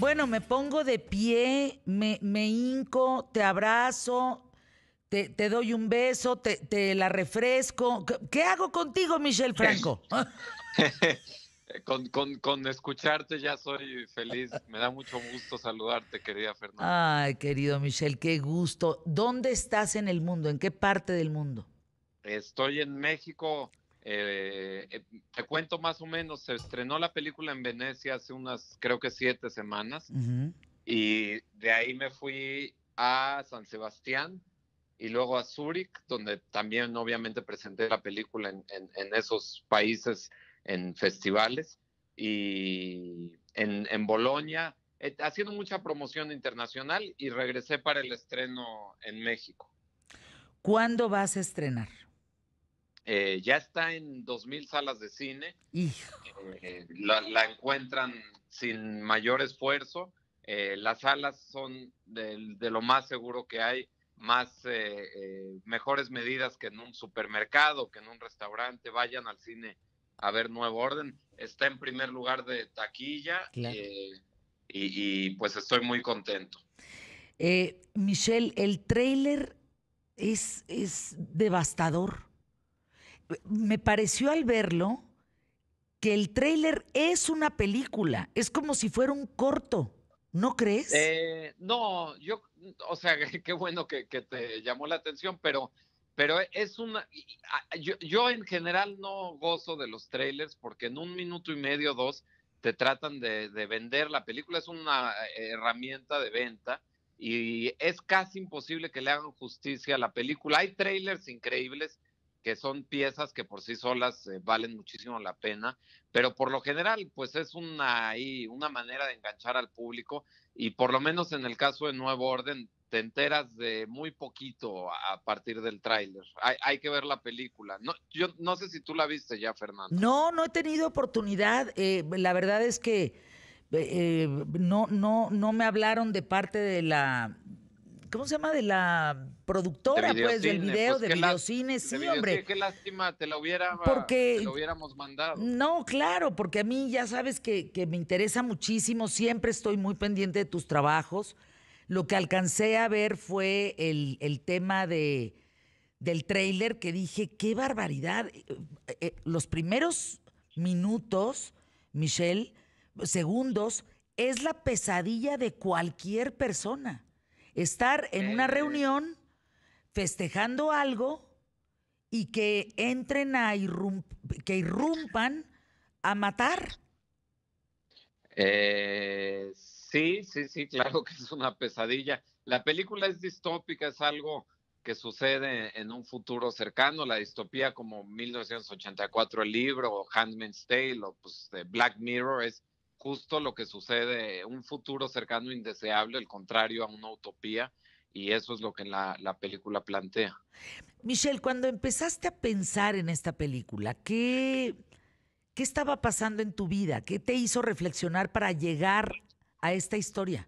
Bueno, me pongo de pie, me, me hinco, te abrazo, te, doy un beso, te, la refresco. ¿Qué, hago contigo, Michelle Franco? con, con, escucharte ya soy feliz. Me da mucho gusto saludarte, querida Fernanda. Ay, querido Michelle, qué gusto. ¿Dónde estás en el mundo? ¿En qué parte del mundo? Estoy en México, eh, eh, te cuento más o menos, se estrenó la película en Venecia hace unas, creo que siete semanas, y de ahí me fui a San Sebastián y luego a Zúrich, donde también obviamente presenté la película en, esos países, en festivales, y en, en Bolonia, eh, haciendo mucha promoción internacional y regresé para el estreno en México. ¿Cuándo vas a estrenar? Eh, ya está en 2.000 salas de cine. Eh, la, encuentran sin mayor esfuerzo. Eh, las salas son de, lo más seguro que hay, más mejores medidas que en un supermercado, que en un restaurante. Vayan al cine a ver Nuevo Orden. Está en primer lugar de taquilla y, pues estoy muy contento. Michelle, el trailer es devastador me pareció al verlo que el tráiler es una película, es como si fuera un corto, ¿no crees? Eh, no, yo, o sea, qué bueno que, te llamó la atención, pero, pero es una, yo, yo, en general no gozo de los trailers porque en un minuto y medio, dos, te tratan de, de vender, la película es una eh, herramienta de venta y es casi imposible que le hagan justicia a la película. Hay trailers increíbles que son piezas que por sí solas eh, valen muchísimo la pena, pero por lo general, pues es una, ahí, una manera de enganchar al público y por lo menos en el caso de Nuevo Orden, te enteras de muy poquito a partir del tráiler. Hay, que ver la película. No, yo no sé si tú la viste ya, Fernando. No, no he tenido oportunidad. Eh, la verdad es que eh, no, no, no me hablaron de parte de la, ¿cómo se llama? De la productora, pues, del video, pues, de videocine, sí, hombre. qué lástima, te lo hubiera, porque, hubiéramos mandado. No, claro, porque a mí ya sabes que, me interesa muchísimo, siempre estoy muy pendiente de tus trabajos. Lo que alcancé a ver fue el, tema de, del trailer que dije, qué barbaridad. Eh, eh, los primeros minutos, Michelle, segundos, es la pesadilla de cualquier persona. Estar en una reunión festejando algo y que entren a que irrumpan a matar. Eh, sí, sí, sí, claro que es una pesadilla. La película es distópica, es algo que sucede en un futuro cercano, la distopía como 1984 el libro, o Handmaid's Tale o pues, Black Mirror, es justo lo que sucede, un futuro cercano e indeseable, el contrario a una utopía, y eso es lo que la, película plantea. Michelle, cuando empezaste a pensar en esta película, ¿qué, ¿qué estaba pasando en tu vida? ¿Qué te hizo reflexionar para llegar a esta historia?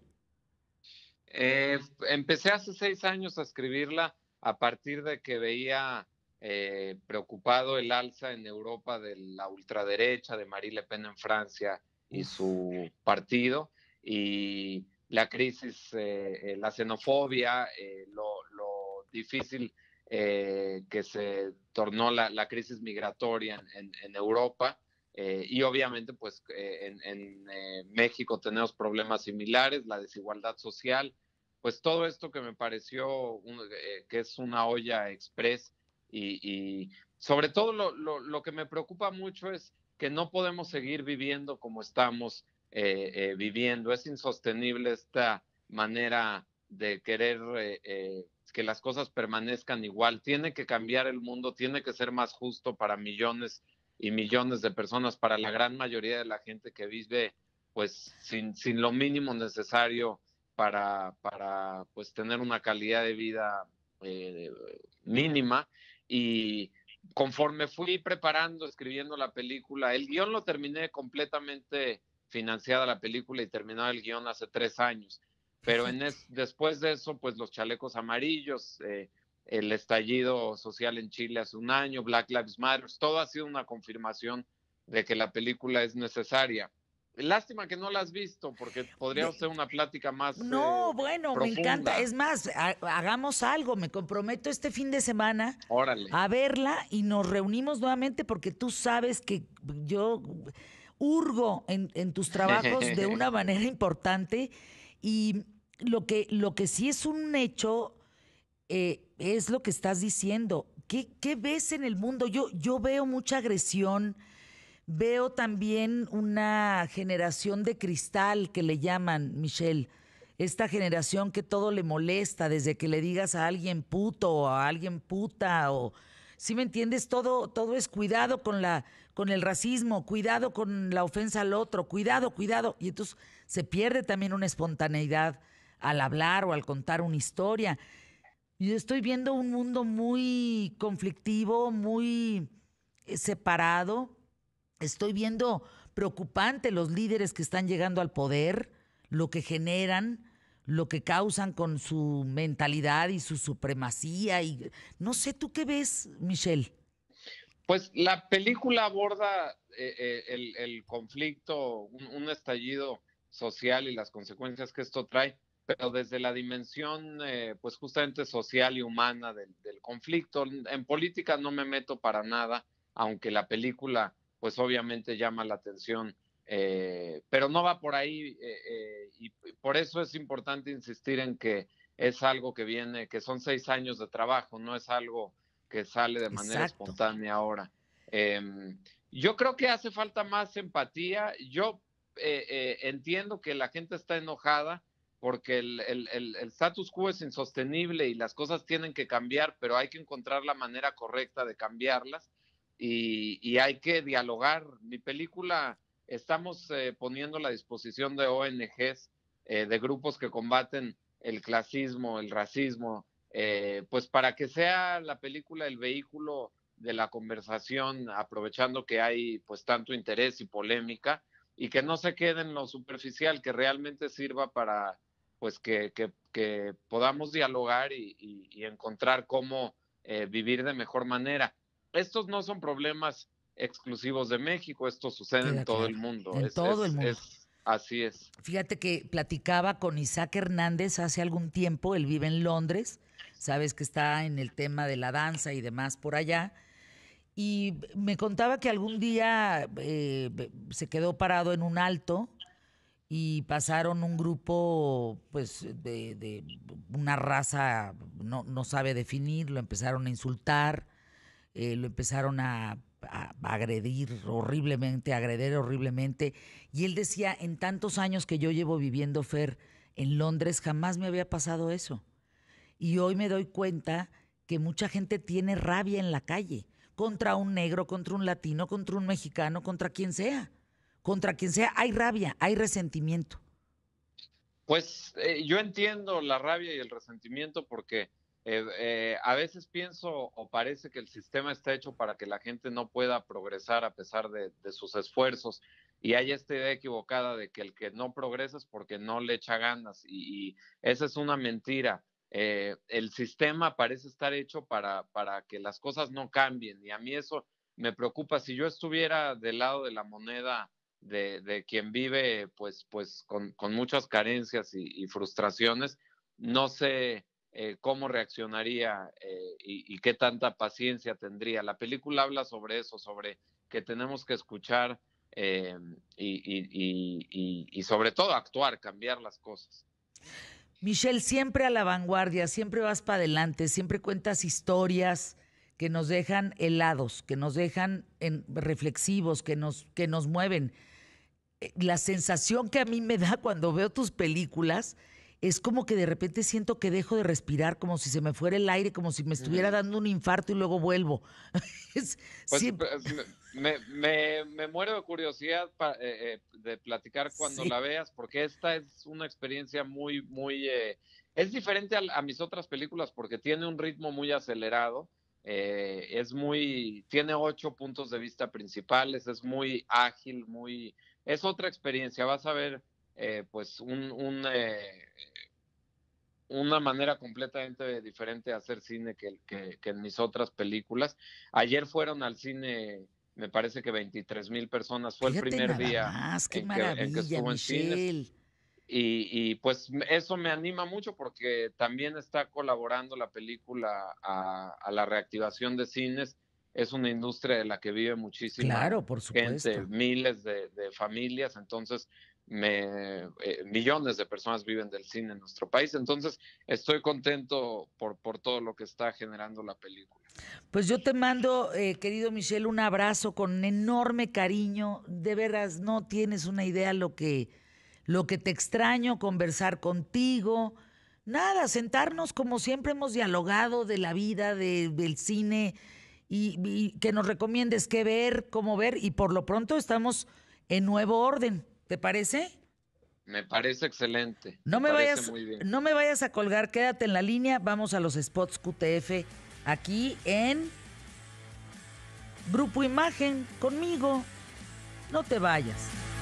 Eh, empecé hace seis años a escribirla a partir de que veía eh, preocupado el alza en Europa de la ultraderecha, de Marie Le Pen en Francia, y su partido y la crisis, eh, eh, la xenofobia, eh, lo, difícil que se tornó la, crisis migratoria en, Europa. y obviamente, pues en, México tenemos problemas similares, la desigualdad social, pues todo esto que me pareció que es una olla express y, sobre todo lo, que me preocupa mucho es que no podemos seguir viviendo como estamos eh, eh, viviendo. Es insostenible esta manera de querer eh, que las cosas permanezcan igual. Tiene que cambiar el mundo, tiene que ser más justo para millones y millones de personas, para la gran mayoría de la gente que vive pues sin, lo mínimo necesario para, pues, tener una calidad de vida mínima y conforme fui preparando, escribiendo la película, el guión lo terminé completamente financiada la película y terminado el guión hace tres años. Pero después de eso, pues los chalecos amarillos, eh, el estallido social en Chile hace un año, Black Lives Matter, todo ha sido una confirmación de que la película es necesaria. Lástima que no la has visto, porque podría ser una plática más. No, eh, bueno, me encanta. Es más, hagamos algo. Me comprometo este fin de semana a verla y nos reunimos nuevamente, porque tú sabes que yo hurgo en, tus trabajos de una manera importante. Y lo que, lo que sí es un hecho eh, es lo que estás diciendo. ¿Qué, ves en el mundo? Yo, yo veo mucha agresión Veo también una generación de cristal que le llaman, Michelle. Esta generación que todo le molesta, desde que le digas a alguien puto o a alguien puta o... Si me entiendes, todo, todo es cuidado con con el racismo, cuidado con la ofensa al otro, cuidado, cuidado. Y entonces se pierde también una espontaneidad al hablar o al contar una historia. Yo estoy viendo un mundo muy conflictivo, muy separado, Estoy viendo preocupante los líderes que están llegando al poder, lo que generan, lo que causan con su mentalidad y su supremacía. Y no sé, ¿tú qué ves, Michelle? Pues la película aborda eh, eh, el, conflicto, un, estallido social y las consecuencias que esto trae, pero desde la dimensión, eh, pues justamente social y humana del conflicto. En política no me meto para nada, aunque la película pues obviamente llama la atención. Eh, pero no va por ahí eh, eh, y por eso es importante insistir en que es algo que viene, que son seis años de trabajo, no es algo que sale de manera espontánea ahora. Em, yo creo que hace falta más empatía. Yo entiendo que la gente está enojada, porque el, el, status quo es insostenible y las cosas tienen que cambiar, pero hay que encontrar la manera correcta de cambiarlas y, hay que dialogar. Mi película estamos eh, poniendo a la disposición de ONGs, eh, de grupos que combaten el clasismo, el racismo, eh, pues para que sea la película el vehículo de la conversación, aprovechando que hay pues tanto interés y polémica, y que no se quede en lo superficial, que realmente sirva para pues que, podamos dialogar y encontrar cómo vivir de mejor manera estos no son problemas exclusivos de México, esto sucede en todo el mundo. En todo el mundo. así es. Fíjate que platicaba con Isaac Hernández hace algún tiempo, él vive en Londres, sabes que está en el tema de la danza y demás por allá, y me contaba que algún día eh, se quedó parado en un alto y pasaron un grupo, pues, de, una raza, no, no sabe lo empezaron a insultar eh, lo empezaron a, agredir horriblemente, a agredir horriblemente. Y él decía, en tantos años que yo llevo viviendo, Fer, en Londres, jamás me había pasado eso. Y hoy me doy cuenta que mucha gente tiene rabia en la calle contra un negro, contra un latino, contra un mexicano, contra quien sea. Contra quien sea, hay rabia, hay resentimiento. Pues eh, yo entiendo la rabia y el resentimiento porque eh, eh, a veces pienso o parece que el sistema está hecho para que la gente no pueda progresar a pesar de, sus esfuerzos y hay esta idea equivocada de que el que no progresa es porque no le echa ganas y, esa es una mentira. Eh, el sistema parece estar hecho para, para que las cosas no cambien y a mí eso me preocupa. Si yo estuviera del lado de la moneda de, quien vive pues, pues con, muchas carencias y frustraciones, no sé eh, cómo reaccionaría eh, y, qué tanta paciencia tendría. La película habla sobre eso, sobre que tenemos que escuchar eh, y, sobre todo actuar, cambiar las cosas. Michelle, siempre a la vanguardia, siempre vas para adelante, siempre cuentas historias que nos dejan helados, que nos dejan en reflexivos, que nos, que nos mueven. La sensación que a mí me da cuando veo tus películas es como que de repente siento que dejo de respirar, como si se me fuera el aire, como si me estuviera dando un infarto y luego vuelvo. Pues, me, muero de curiosidad eh, eh, de platicar cuando la veas, porque esta es una experiencia muy, muy... Eh, es diferente a, mis otras películas porque tiene un ritmo muy acelerado. es muy, tiene ocho puntos de vista principales, es muy ágil, muy, es otra experiencia, vas a ver, eh, pues un, eh, una manera completamente diferente de hacer cine que, que, en mis otras películas. Ayer fueron al cine, me parece que 23 mil personas, fue el primer día en, que, estuvo en cine. Y, pues eso me anima mucho porque también está colaborando la película a, la reactivación de cines es una industria de la que vive muchísimo claro, por supuesto. gente, miles de, familias, entonces eh, millones de personas viven del cine en nuestro país, entonces estoy contento por, por todo lo que está generando la película. Pues yo te mando, eh, querido Michelle, un abrazo con enorme cariño, de veras no tienes una idea lo que, lo que te extraño, conversar contigo, nada, sentarnos como siempre hemos dialogado de la vida, del cine, y, y que nos recomiendes qué ver, cómo ver, y por lo pronto estamos en nuevo orden. ¿Te parece? Me parece excelente. No me, vayas, no me vayas a colgar, quédate en la línea. Vamos a los spots QTF aquí en Grupo Imagen conmigo. No te vayas.